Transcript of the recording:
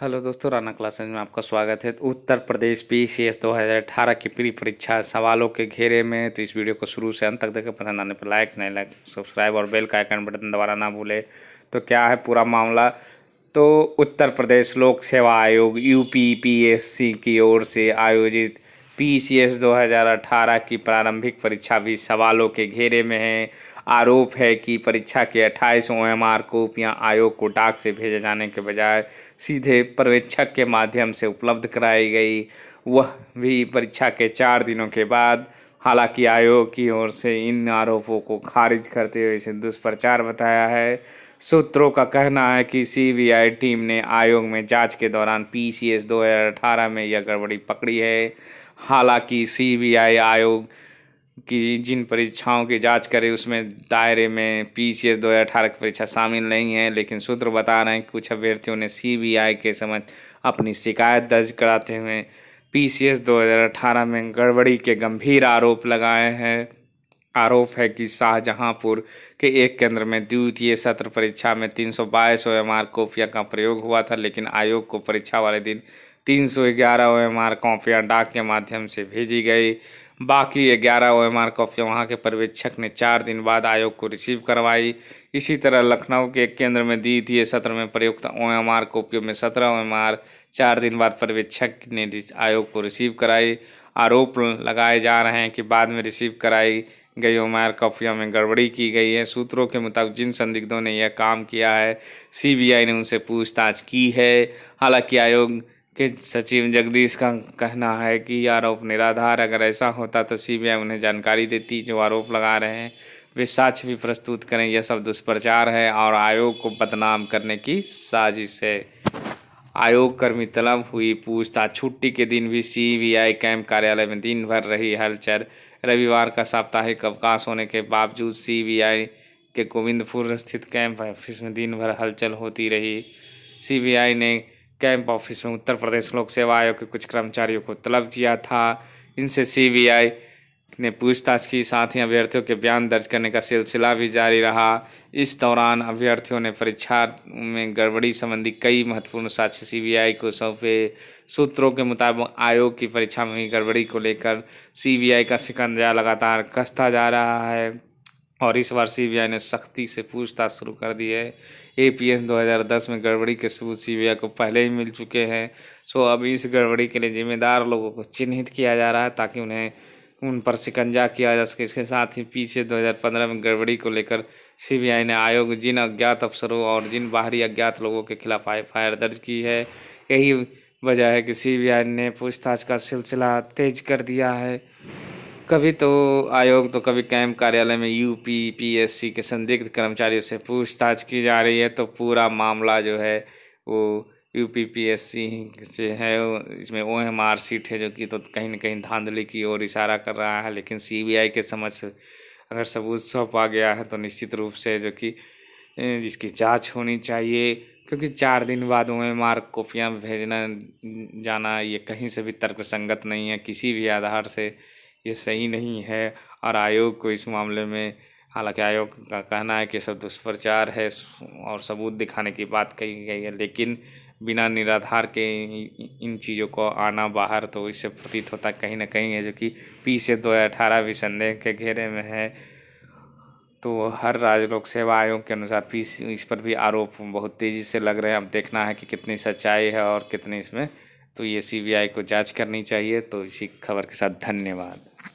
hello दोस्तों Rana classes में आपका स्वागत है उत्तर प्रदेश पी सी एस दो हज़ार अठारह की प्री परीक्षा सवालों के घेरे में तो इस वीडियो को शुरू से अंत तक देखें पसंद आने पर लाइक नहीं लाइक सब्सक्राइब और बेल का आइकन बटन दबाना ना भूले तो क्या है पूरा मामला तो उत्तर प्रदेश लोक सेवा आयोग U P P S C की ओर से आयोजित पी सी एस दो हज़ार अठारह की प्रारंभिक परीक्षा भी सवालों के घेरे में है आरोप है कि परीक्षा के अट्ठाईस ओ एम आर को आयोग को डाक से भेजे जाने के बजाय सीधे पर्यवेक्षक के माध्यम से उपलब्ध कराई गई वह भी परीक्षा के चार दिनों के बाद हालांकि आयोग की ओर से इन आरोपों को खारिज करते हुए इसे दुष्प्रचार बताया है सूत्रों का कहना है कि सीबीआई टीम ने आयोग में जांच के दौरान पीसीएस 2018 में यह गड़बड़ी पकड़ी है हालांकि सीबीआई आयोग कि जिन परीक्षाओं की जांच करें उसमें दायरे में पी सी एस दो हज़ार अठारह की परीक्षा शामिल नहीं है लेकिन सूत्र बता रहे हैं कि कुछ अभ्यर्थियों ने सी बी आई के समय अपनी शिकायत दर्ज कराते हुए पी सी एस दो हज़ार अठारह में गड़बड़ी के गंभीर आरोप लगाए हैं आरोप है कि शाहजहांपुर के एक केंद्र में द्वितीय सत्र परीक्षा में तीन सौ बाईस ओ एम आर कॉपियाँ का प्रयोग हुआ था लेकिन आयोग को परीक्षा वाले दिन तीन सौ ग्यारह ओ एम आर कॉपियाँ डाक के माध्यम से भेजी गई बाकी ग्यारह ओ एम आर कॉपियाँ वहाँ के पर्यवेक्षक ने चार दिन बाद आयोग को रिसीव करवाई इसी तरह लखनऊ के एक केंद्र में दी थी सत्र में प्रयुक्त ओ एम आर कॉपियों में सत्रह ओ एम आर चार दिन बाद पर्यवेक्षक ने आयोग को रिसीव कराई आरोप लगाए जा रहे हैं कि बाद में रिसीव कराई गई ओमायर कॉपियों में गड़बड़ी की गई है सूत्रों के मुताबिक जिन संदिग्धों ने यह काम किया है सीबीआई ने उनसे पूछताछ की है हालांकि आयोग के सचिव जगदीश का कहना है कि आरोप निराधार अगर ऐसा होता तो सीबीआई उन्हें जानकारी देती जो आरोप लगा रहे हैं वे साक्ष भी प्रस्तुत करें यह सब दुष्प्रचार है और आयोग को बदनाम करने की साजिश है आयोग कर्मी तलब हुई पूछताछ छुट्टी के दिन भी सी बी आई कैंप कार्यालय में दिन भर रही हलचल रविवार का साप्ताहिक अवकाश होने के बावजूद सी बी आई के गोविंदपुर स्थित कैंप ऑफिस में दिन भर हलचल होती रही सी बी आई ने कैंप ऑफिस में उत्तर प्रदेश लोक सेवा आयोग के कुछ कर्मचारियों को तलब किया था इनसे सीबीआई ने पूछताछ की साथ ही अभ्यर्थियों के बयान दर्ज करने का सिलसिला भी जारी रहा इस दौरान अभ्यर्थियों ने परीक्षा में गड़बड़ी संबंधी कई महत्वपूर्ण साक्ष्य सीबीआई को सौंपे सूत्रों के मुताबिक आयोग की परीक्षा में हुई गड़बड़ी को लेकर सीबीआई का शिकंजा लगातार कसता जा रहा है और इस बार सी ने सख्ती से पूछताछ शुरू कर दी है ए पी एस दो हज़ार दस में गड़बड़ी के सबूत सी को पहले ही मिल चुके हैं सो अब इस गड़बड़ी के लिए जिम्मेदार लोगों को चिन्हित किया जा रहा है ताकि उन्हें उन पर शिकंजा किया जा सके इसके साथ ही पीछे 2015 में गड़बड़ी को लेकर सीबीआई ने आयोग जिन अज्ञात अफसरों और जिन बाहरी अज्ञात लोगों के खिलाफ आई दर्ज की है यही वजह है कि सीबीआई ने पूछताछ का सिलसिला तेज कर दिया है कभी तो आयोग तो कभी कैंप कार्यालय में यूपी पीएससी के संदिग्ध कर्मचारियों से पूछताछ की जा रही है तो पूरा मामला जो है वो U P P S C से है इसमें ओ एम आर सीट है जो कि तो कहीं ना कहीं धांधली की ओर इशारा कर रहा है लेकिन सी बी आई के समझ अगर सबूत सौंपा गया है तो निश्चित रूप से जो कि जिसकी जांच होनी चाहिए क्योंकि चार दिन बाद ओ एम आर कॉपियाँ भेजना जाना ये कहीं से भी तर्क संगत नहीं है किसी भी आधार से ये सही नहीं है और आयोग को इस मामले में हालांकि आयोग का कहना है कि सब दुष्प्रचार है और सबूत दिखाने की बात कही गई है लेकिन बिना निराधार के इन चीज़ों को आना बाहर तो इससे प्रतीत होता कहीं ना कहीं है जो कि पी से दो अठारह भी संदेह के घेरे में है तो हर राजलोक सेवा आयोग के अनुसार पी इस पर भी आरोप बहुत तेज़ी से लग रहे हैं अब देखना है कि कितनी सच्चाई है और कितनी इसमें तो ये सीबीआई को जांच करनी चाहिए तो इसी खबर के साथ धन्यवाद